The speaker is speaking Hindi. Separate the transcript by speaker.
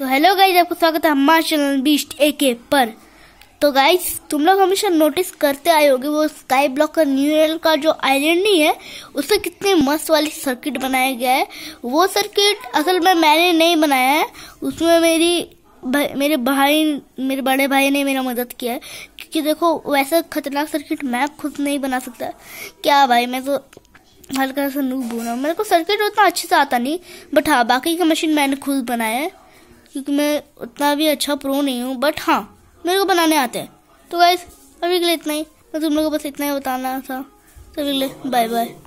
Speaker 1: तो हेलो गाइज आपका स्वागत है हमारे चैनल बीस्ट ए के पर तो गाइज तुम लोग हमेशा नोटिस करते आए होगे वो स्काई ब्लॉक का न्यू एयर का जो आइलैंड नहीं है उससे कितने मस्त वाली सर्किट बनाया गया है वो सर्किट असल में मैंने नहीं बनाया है उसमें मेरी मेरे भाई मेरे बड़े भाई ने मेरा मदद किया है क्योंकि देखो वैसा खतरनाक सर्किट मैं खुद नहीं बना सकता क्या भाई मैं तो हल्का सा नूब हूँ मेरे को सर्किट उतना अच्छे से आता नहीं बट हाँ बाकी का मशीन मैंने खुद बनाया है क्योंकि मैं उतना भी अच्छा प्रो नहीं हूँ बट हाँ मेरे को बनाने आते हैं तो गाइज अभी के लिए इतना ही मैं तुम लोगों को बस इतना ही बताना था तो अभी के लिए बाय बाय